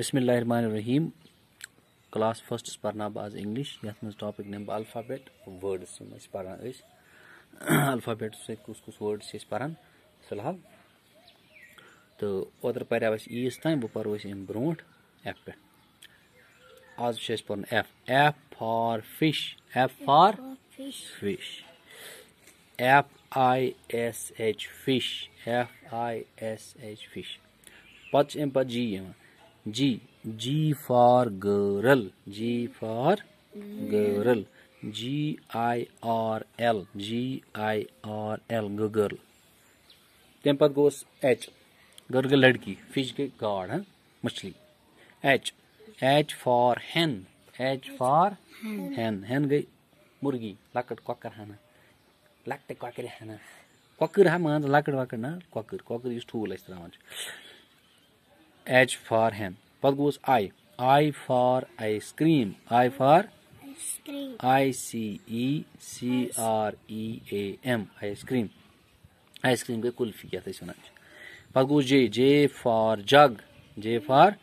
बिसमीम class first पर्ना बज English ये मज टॉपिक नम अल्फाबेट वर्ड्स यम पान अल्फाबेट सस कुस वर्ड्स पान फिलहाल तो ओद पर्व ईस तम वो पर्व ब्रो एफ पे आज पुन F F for fish F for fish F I S H fish F I S H fish पे अम पे G G for girl G for girl G I R L G I R L girl तम पत गोस H girl गई लड़की fish गई गाड़ हाँ मछली H H for hen H for hen hen गई मुर्गी लकट कॉकर हाना लकटे कॉकर हाना कौकर हा मान लकट वकट ना कौकर कॉकर यूस ठूल अस त्रान H for hen Wat goes I? I for ice cream. I for ice cream. I C E C R E A M. Ice cream. Ice cream के कुल्फी क्या था सुना What goes J? J for jug. J for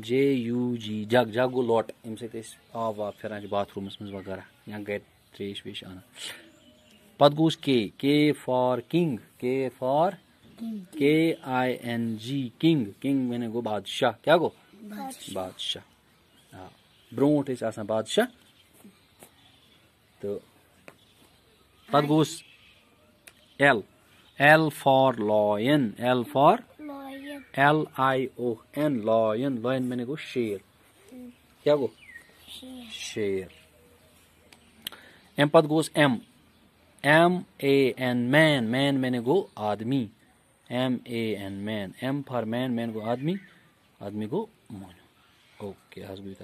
J U G. Jug. Jug गो लॉट अम सत आब वाब फिरान बाथरूमस मज वगैरह या गर تریش वेश आना पत गोस के के for king K for K I N G king king मैंने गो बादशाह क्या गो बादशाह हाँ। ब्रोट इस आसान बादशाह तो पद गोस L L for lion L for L I O N lion lion मैंने गो शेर क्या गो शेर एम पद गोस M M A N man man मैंने गो आदमी M A N man M for man man को आदमी आदमी को मोन ओके आज भी